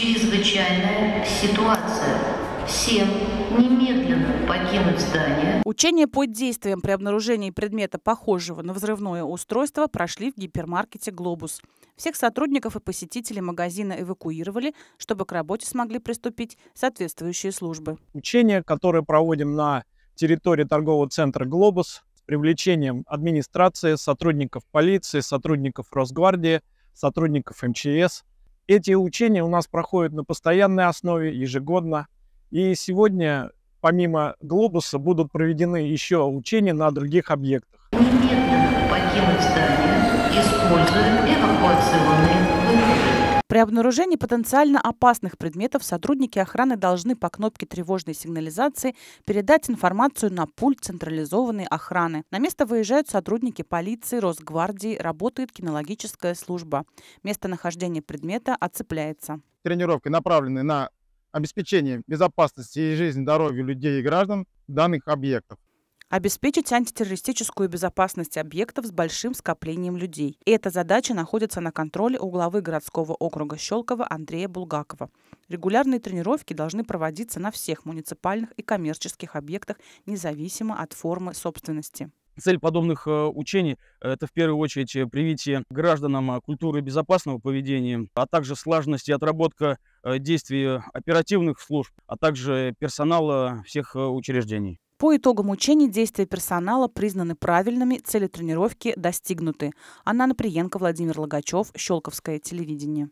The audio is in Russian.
Чрезвычайная ситуация. Всем немедленно покинуть здание. Учения под действием при обнаружении предмета, похожего на взрывное устройство, прошли в гипермаркете «Глобус». Всех сотрудников и посетителей магазина эвакуировали, чтобы к работе смогли приступить соответствующие службы. Учения, которые проводим на территории торгового центра «Глобус», с привлечением администрации, сотрудников полиции, сотрудников Росгвардии, сотрудников МЧС – эти учения у нас проходят на постоянной основе, ежегодно. И сегодня, помимо глобуса, будут проведены еще учения на других объектах. При обнаружении потенциально опасных предметов сотрудники охраны должны по кнопке тревожной сигнализации передать информацию на пульт централизованной охраны. На место выезжают сотрудники полиции, Росгвардии, работает кинологическая служба. Местонахождение предмета оцепляется. Тренировки направлены на обеспечение безопасности и жизни здоровья людей и граждан данных объектов. Обеспечить антитеррористическую безопасность объектов с большим скоплением людей. И эта задача находится на контроле у главы городского округа Щелково Андрея Булгакова. Регулярные тренировки должны проводиться на всех муниципальных и коммерческих объектах, независимо от формы собственности. Цель подобных э, учений – это в первую очередь э, привитие гражданам э, культуры безопасного поведения, а также слаженность и отработка действий оперативных служб, а также персонала всех учреждений. По итогам учений действия персонала признаны правильными, цели тренировки достигнуты. Анна Наприенко, Владимир Логачев, Щелковское телевидение.